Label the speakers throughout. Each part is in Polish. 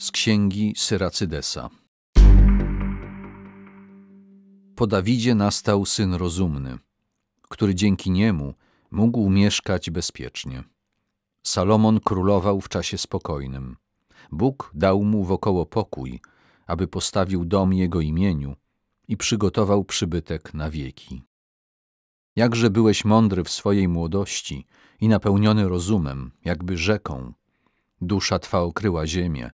Speaker 1: z księgi Syracydesa. Po Dawidzie nastał syn rozumny, który dzięki niemu mógł mieszkać bezpiecznie. Salomon królował w czasie spokojnym. Bóg dał mu wokoło pokój, aby postawił dom jego imieniu i przygotował przybytek na wieki. Jakże byłeś mądry w swojej młodości i napełniony rozumem, jakby rzeką. Dusza twa okryła ziemię,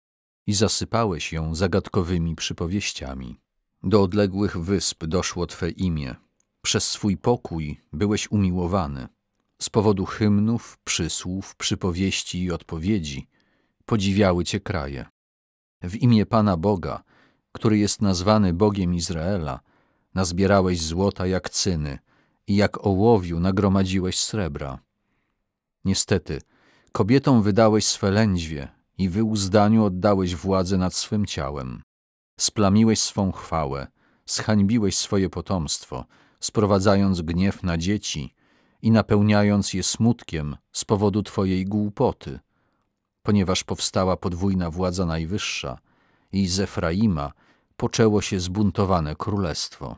Speaker 1: i zasypałeś ją zagadkowymi przypowieściami. Do odległych wysp doszło Twe imię. Przez swój pokój byłeś umiłowany. Z powodu hymnów, przysłów, przypowieści i odpowiedzi podziwiały Cię kraje. W imię Pana Boga, który jest nazwany Bogiem Izraela, nazbierałeś złota jak cyny i jak ołowiu nagromadziłeś srebra. Niestety, kobietom wydałeś swe lędźwie i wyuzdaniu oddałeś władzę nad swym ciałem. Splamiłeś swą chwałę, zhańbiłeś swoje potomstwo, sprowadzając gniew na dzieci i napełniając je smutkiem z powodu Twojej głupoty, ponieważ powstała podwójna władza najwyższa i z Efraima poczęło się zbuntowane królestwo.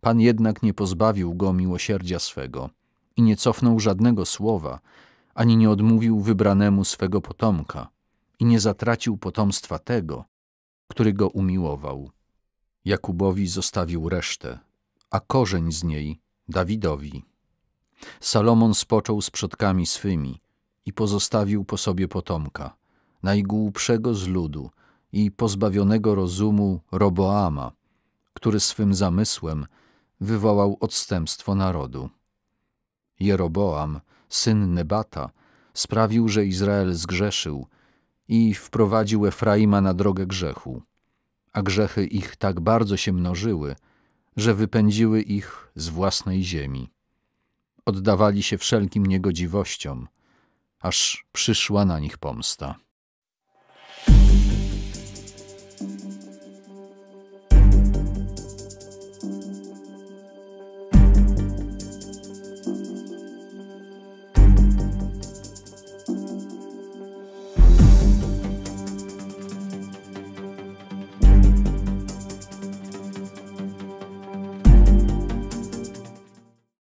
Speaker 1: Pan jednak nie pozbawił go miłosierdzia swego i nie cofnął żadnego słowa, ani nie odmówił wybranemu swego potomka i nie zatracił potomstwa tego, który go umiłował. Jakubowi zostawił resztę, a korzeń z niej Dawidowi. Salomon spoczął z przodkami swymi i pozostawił po sobie potomka, najgłupszego z ludu i pozbawionego rozumu Roboama, który swym zamysłem wywołał odstępstwo narodu. Jeroboam, syn Nebata, sprawił, że Izrael zgrzeszył i wprowadził Efraima na drogę grzechu, a grzechy ich tak bardzo się mnożyły, że wypędziły ich z własnej ziemi. Oddawali się wszelkim niegodziwościom, aż przyszła na nich pomsta.